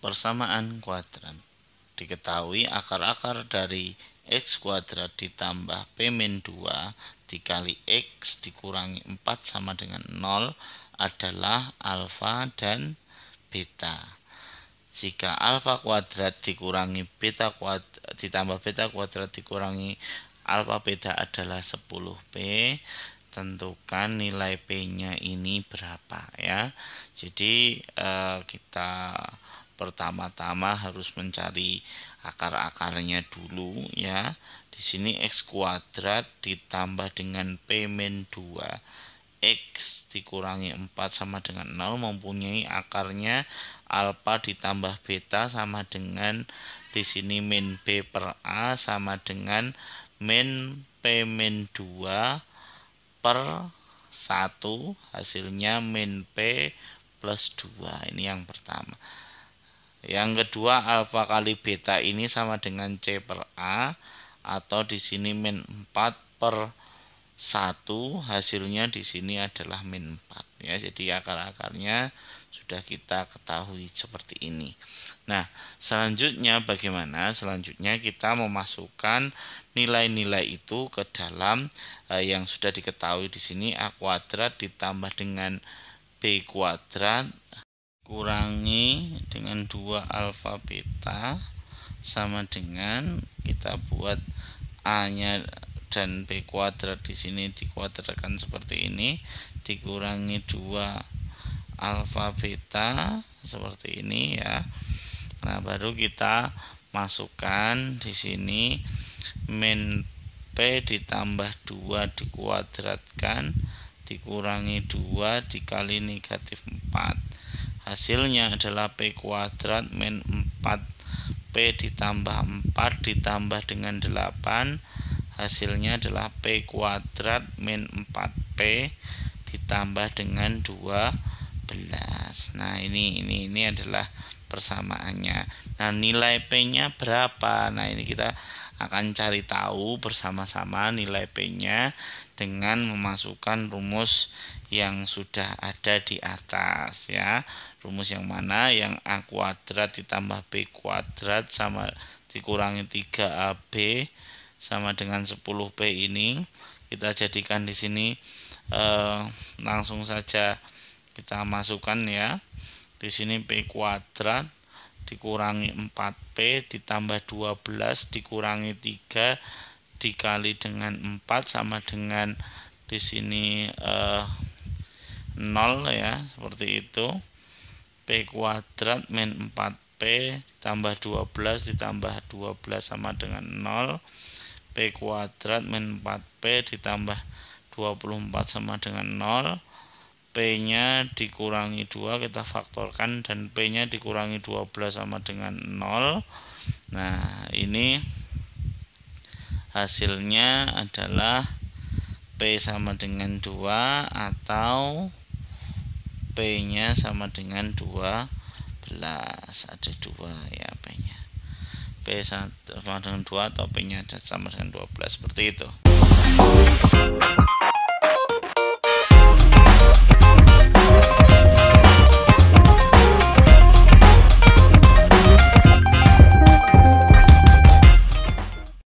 Persamaan kuadran diketahui akar-akar dari x kuadrat ditambah p min 2 dikali x dikurangi 4 sama dengan 0 adalah alfa dan beta jika alfa kuadrat dikurangi beta kuadrat ditambah beta kuadrat dikurangi alfa beta adalah 10p tentukan nilai p-nya ini berapa ya jadi eh, kita pertama-tama harus mencari akar-akarnya dulu ya di sini x kuadrat ditambah dengan p min 2 X dikurangi 4 sama dengan 0 mempunyai akarnya alfa ditambah beta sama dengan di sini min B per A sama dengan min P min 2 per 1 hasilnya min P plus 2 ini yang pertama yang kedua alfa kali beta ini sama dengan C per A atau di sini min 4 per 1 hasilnya di sini adalah min 4 ya. Jadi akar-akarnya sudah kita ketahui seperti ini. Nah, selanjutnya bagaimana? Selanjutnya kita memasukkan nilai-nilai itu ke dalam eh, yang sudah diketahui di sini a kuadrat ditambah dengan b kuadrat kurangi dengan 2 alfa beta sama dengan kita buat a-nya dan B kuadrat di sini dikuadratkan seperti ini dikurangi 2 alfa beta seperti ini ya nah baru kita masukkan di sini min P ditambah 2 dikuadratkan dikurangi 2 dikali negatif 4 hasilnya adalah P kuadrat min 4 P ditambah 4 ditambah dengan 8 hasilnya adalah P kuadrat min 4P ditambah dengan 12 nah ini ini ini adalah persamaannya nah nilai P nya berapa nah ini kita akan cari tahu bersama-sama nilai P nya dengan memasukkan rumus yang sudah ada di atas ya rumus yang mana yang A kuadrat ditambah B kuadrat sama dikurangi 3AB sama dengan 10P ini kita jadikan di sini eh, langsung saja kita masukkan ya di sini P kuadrat dikurangi 4P ditambah 12 dikurangi 3 dikali dengan 4 sama dengan di sini eh, 0 ya seperti itu P kuadrat min 4P ditambah 12 ditambah 12 sama dengan 0 P kuadrat min 4P ditambah 24 sama dengan 0 P-nya dikurangi 2 kita faktorkan dan P-nya dikurangi 12 sama dengan 0 Nah ini hasilnya adalah P sama dengan 2 atau P-nya sama dengan 12 ada 2 ya P-nya P1 sama dengan 2 atau P-nya sama dengan 12 seperti itu